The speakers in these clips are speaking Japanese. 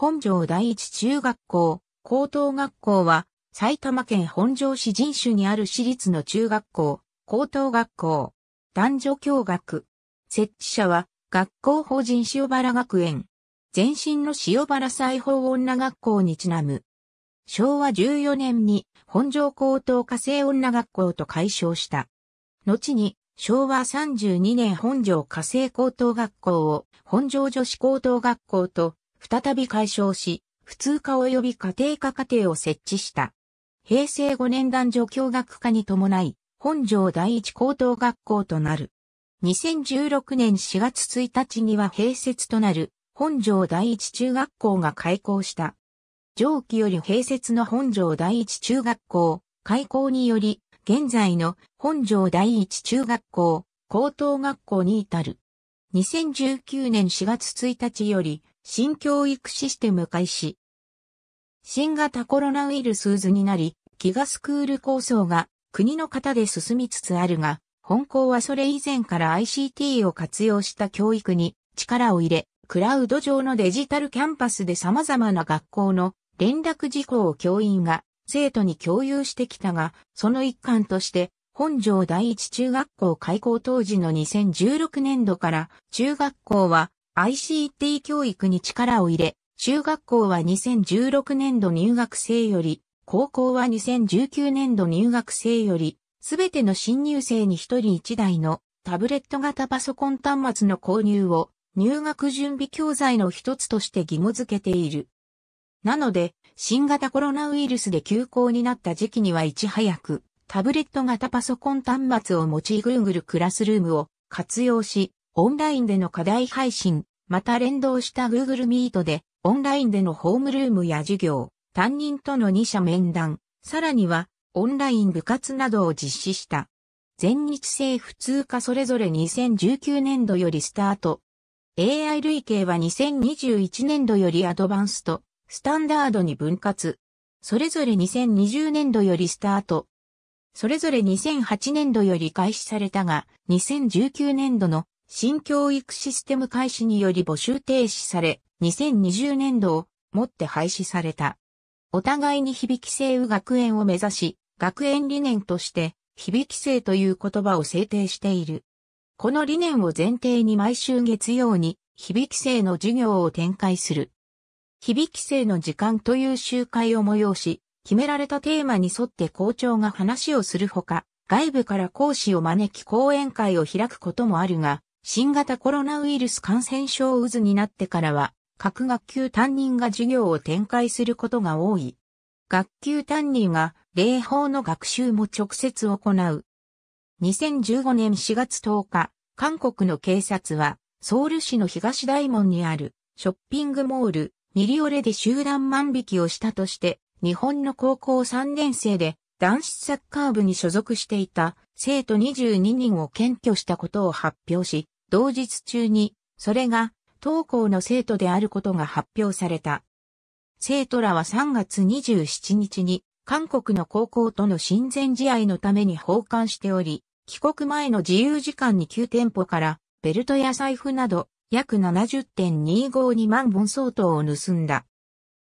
本庄第一中学校、高等学校は、埼玉県本庄市人種にある私立の中学校、高等学校、男女共学。設置者は、学校法人塩原学園。前身の塩原裁縫女学校にちなむ。昭和14年に本庄高等火星女学校と改称した。後に昭和32年本庄火星高等学校を本庄女子高等学校と再び解消し、普通科及び家庭科課程を設置した。平成5年男女教学科に伴い、本庄第一高等学校となる。2016年4月1日には併設となる本庄第一中学校が開校した。上記より併設の本庄第一中学校、開校により、現在の本庄第一中学校、高等学校に至る。2019年4月1日より、新教育システム開始。新型コロナウイルス渦になり、ギガスクール構想が国の方で進みつつあるが、本校はそれ以前から ICT を活用した教育に力を入れ、クラウド上のデジタルキャンパスで様々な学校の連絡事項を教員が生徒に共有してきたが、その一環として、本城第一中学校開校当時の2016年度から中学校は ICT 教育に力を入れ、中学校は2016年度入学生より、高校は2019年度入学生より、すべての新入生に一人一台のタブレット型パソコン端末の購入を入学準備教材の一つとして義務付けている。なので、新型コロナウイルスで休校になった時期にはいち早く、タブレット型パソコン端末を用い Google クラスルームを活用し、オンラインでの課題配信、また連動した Google Meet で、オンラインでのホームルームや授業、担任との2者面談、さらには、オンライン部活などを実施した。全日制普通科それぞれ2019年度よりスタート。AI 類型は2021年度よりアドバンスト、スタンダードに分割。それぞれ2020年度よりスタート。それぞれ2008年度より開始されたが、2019年度の新教育システム開始により募集停止され、2020年度をもって廃止された。お互いに響き生う学園を目指し、学園理念として、響き生という言葉を制定している。この理念を前提に毎週月曜に、響き生の授業を展開する。響き生の時間という集会を催し、決められたテーマに沿って校長が話をするほか、外部から講師を招き講演会を開くこともあるが、新型コロナウイルス感染症渦になってからは、各学級担任が授業を展開することが多い。学級担任が礼法の学習も直接行う。2015年4月10日、韓国の警察は、ソウル市の東大門にあるショッピングモール、ミリオレで集団万引きをしたとして、日本の高校3年生で男子サッカー部に所属していた生徒22人を検挙したことを発表し、同日中に、それが、当校の生徒であることが発表された。生徒らは3月27日に、韓国の高校との親善試合のために奉還しており、帰国前の自由時間に9店舗から、ベルトや財布など、約70.252万本相当を盗んだ。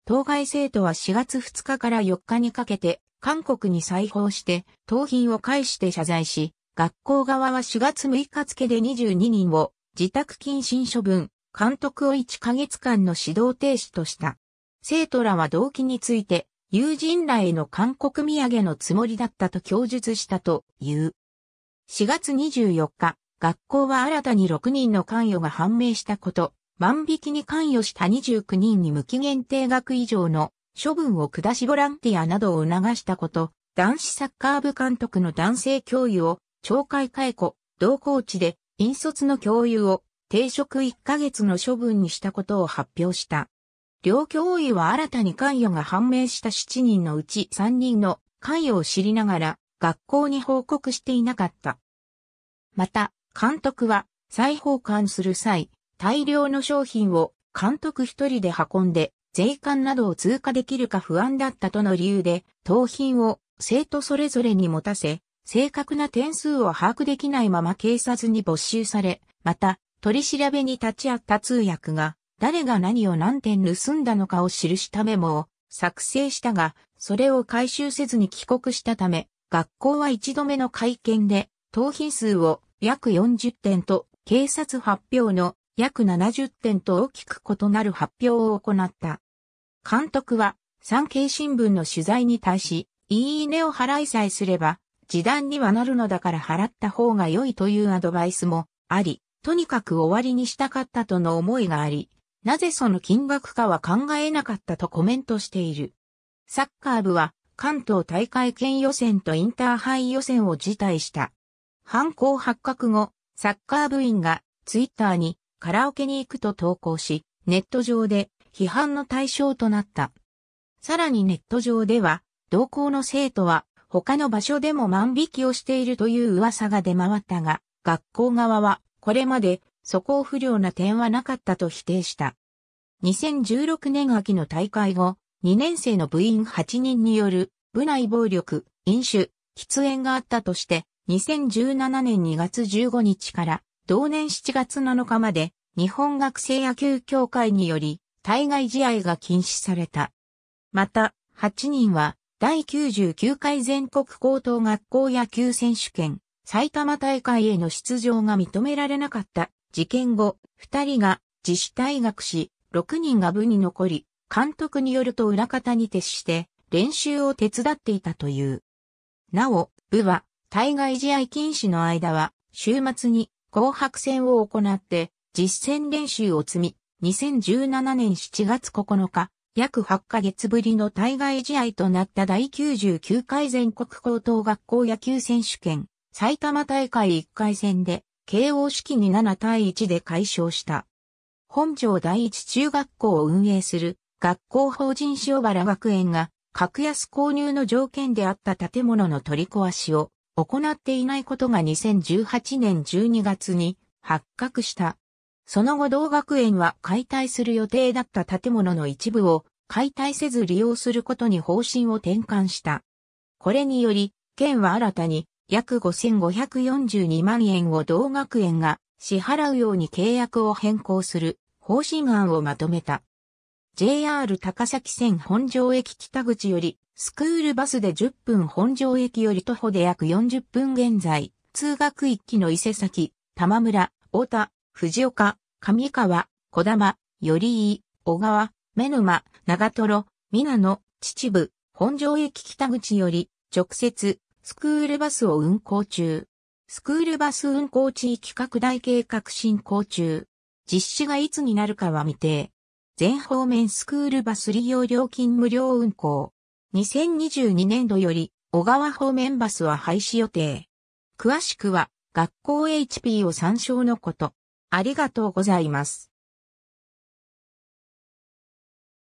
当該生徒は4月2日から4日にかけて、韓国に再訪して、盗品を介して謝罪し、学校側は4月6日付で22人を自宅謹慎処分、監督を1ヶ月間の指導停止とした。生徒らは動機について、友人らへの韓国土産のつもりだったと供述したという。4月24日、学校は新たに6人の関与が判明したこと、万引きに関与した29人に無期限定額以上の処分を下しボランティアなどを促したこと、男子サッカー部監督の男性教諭を懲戒解雇、同ー地で引率の教諭を停職1ヶ月の処分にしたことを発表した。両教諭は新たに関与が判明した7人のうち3人の関与を知りながら学校に報告していなかった。また、監督は再奉還する際、大量の商品を監督一人で運んで税関などを通過できるか不安だったとの理由で、盗品を生徒それぞれに持たせ、正確な点数を把握できないまま警察に没収され、また、取り調べに立ち会った通訳が、誰が何を何点盗んだのかを記したメモを作成したが、それを回収せずに帰国したため、学校は一度目の会見で、盗品数を約40点と、警察発表の約70点と大きく異なる発表を行った。監督は、産経新聞の取材に対し、いいねを払いさえすれば、時短にはなるのだから払った方が良いというアドバイスもあり、とにかく終わりにしたかったとの思いがあり、なぜその金額かは考えなかったとコメントしている。サッカー部は関東大会県予選とインターハイ予選を辞退した。犯行発覚後、サッカー部員がツイッターにカラオケに行くと投稿し、ネット上で批判の対象となった。さらにネット上では、同校の生徒は他の場所でも万引きをしているという噂が出回ったが、学校側はこれまで素行不良な点はなかったと否定した。2016年秋の大会後、2年生の部員8人による部内暴力、飲酒、喫煙があったとして、2017年2月15日から同年7月7日まで日本学生野球協会により対外試合が禁止された。また、8人は、第99回全国高等学校野球選手権、埼玉大会への出場が認められなかった事件後、2人が自主退学し、6人が部に残り、監督によると裏方に徹して練習を手伝っていたという。なお、部は対外試合禁止の間は週末に紅白戦を行って実戦練習を積み、2017年7月9日、約8ヶ月ぶりの対外試合となった第99回全国高等学校野球選手権、埼玉大会1回戦で、慶応式に7対1で解消した。本町第一中学校を運営する学校法人塩原学園が格安購入の条件であった建物の取り壊しを行っていないことが2018年12月に発覚した。その後同学園は解体する予定だった建物の一部を解体せず利用することに方針を転換した。これにより、県は新たに約5542万円を同学園が支払うように契約を変更する方針案をまとめた。JR 高崎線本庄駅北口より、スクールバスで10分本庄駅より徒歩で約40分現在、通学一期の伊勢崎、玉村、太田、藤岡、上川、小玉、寄居、小川、目沼、長瀞、皆の、秩父、本庄駅北口より、直接、スクールバスを運行中。スクールバス運行地域拡大計画進行中。実施がいつになるかは未定。全方面スクールバス利用料金無料運行。2022年度より、小川方面バスは廃止予定。詳しくは、学校 HP を参照のこと。ありがとうございます。